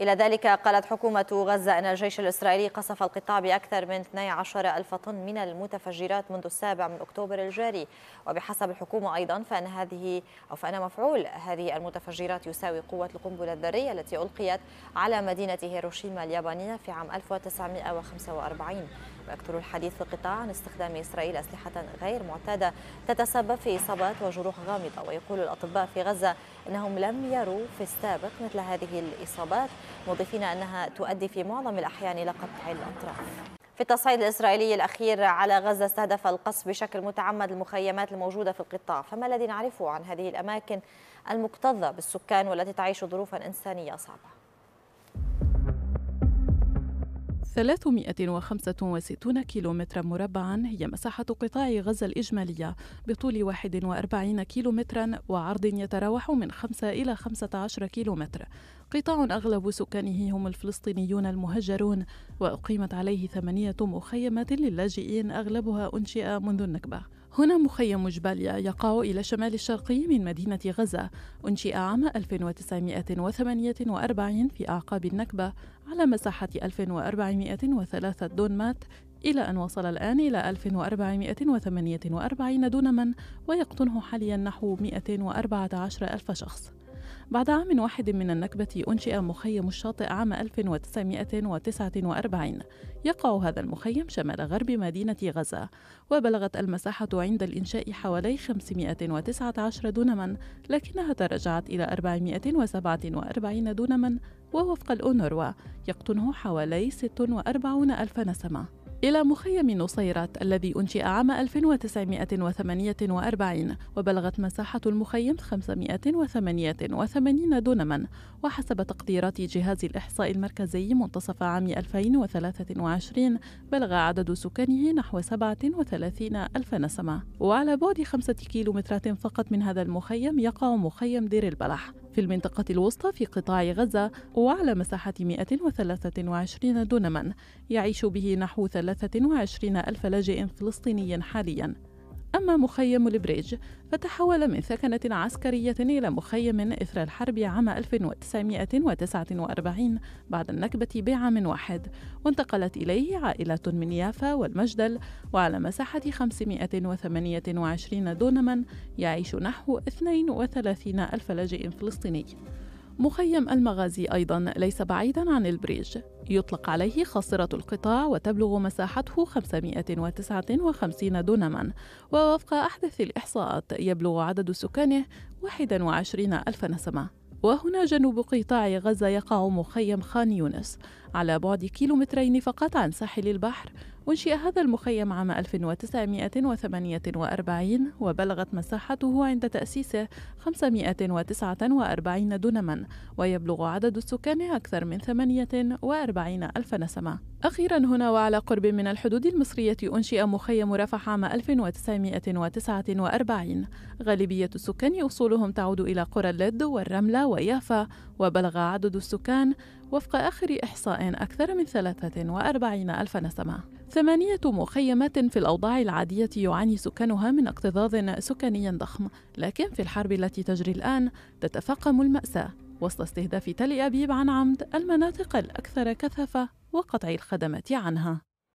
إلى ذلك قالت حكومة غزة أن الجيش الإسرائيلي قصف القطاع بأكثر من 12 ألف طن من المتفجرات منذ السابع من أكتوبر الجاري وبحسب الحكومة أيضا فأن هذه أو فأن مفعول هذه المتفجرات يساوي قوة القنبلة الذرية التي ألقيت على مدينة هيروشيما اليابانية في عام 1945 يكثر الحديث في القطاع عن استخدام إسرائيل أسلحة غير معتادة تتسبب في إصابات وجروح غامضة ويقول الأطباء في غزة أنهم لم يروا في السابق مثل هذه الإصابات مضيفين أنها تؤدي في معظم الأحيان إلى قطع الأطراف في التصعيد الإسرائيلي الأخير على غزة استهدف القصف بشكل متعمد المخيمات الموجودة في القطاع فما الذي نعرفه عن هذه الأماكن المكتظة بالسكان والتي تعيش ظروفا إنسانية صعبة 365 كيلومترا مربعا هي مساحة قطاع غزة الإجمالية بطول 41 كيلومترا وعرض يتراوح من 5 إلى 15 كيلومتر قطاع أغلب سكانه هم الفلسطينيون المهجرون وأقيمت عليه ثمانية مخيمات للاجئين أغلبها أنشئ منذ النكبة هنا مخيم جباليا يقع إلى الشمال الشرقي من مدينة غزة أنشئ عام 1948 في أعقاب النكبة على مساحة 1403 دونمات إلى أن وصل الآن إلى 1448 دونما ويقطنه حاليا نحو 114 ألف شخص بعد عام واحد من النكبة أنشئ مخيم الشاطئ عام 1949 يقع هذا المخيم شمال غرب مدينة غزة وبلغت المساحة عند الإنشاء حوالي 519 دونما لكنها تراجعت إلى 447 دونما ووفق الأونروا يقطنه حوالي 46 ألف نسمة إلى مخيم نصيرات الذي أنشئ عام 1948 وبلغت مساحة المخيم 588 دونما وحسب تقديرات جهاز الإحصاء المركزي منتصف عام 2023 بلغ عدد سكانه نحو 37 ألف نسمة وعلى بعد خمسة كيلومترات فقط من هذا المخيم يقع مخيم دير البلح في المنطقة الوسطى في قطاع غزة وعلى مساحة 123 دونما يعيش به نحو 23 ألف لاجئ فلسطيني حالياً أما مخيم البريج فتحول من ثكنة عسكرية إلى مخيم إثر الحرب عام 1949 بعد النكبة بعام واحد وانتقلت إليه عائلة من يافا والمجدل وعلى مساحة 528 دونما يعيش نحو 32 ألف لاجئ فلسطيني مخيم المغازي أيضا ليس بعيدا عن البريج يطلق عليه خاصرة القطاع وتبلغ مساحته 559 دونما ووفق أحدث الإحصاءات يبلغ عدد سكانه 21 ألف نسمة وهنا جنوب قطاع غزة يقع مخيم خان يونس على بعد كيلومترين فقط عن ساحل البحر أنشئ هذا المخيم عام 1948 وبلغت مساحته عند تأسيسه 549 دونما ويبلغ عدد السكان أكثر من 48 ألف نسمة أخيرا هنا وعلى قرب من الحدود المصرية أنشئ مخيم رفح عام 1949 غالبية السكان أصولهم تعود إلى قرى اللد والرملة ويافا وبلغ عدد السكان وفق آخر إحصاء أكثر من 43 ألف نسمة ثمانية مخيمات في الأوضاع العادية يعاني سكانها من اكتظاظ سكاني ضخم، لكن في الحرب التي تجري الآن تتفاقم المأساة وسط استهداف تل أبيب عن عمد المناطق الأكثر كثافة وقطع الخدمات عنها.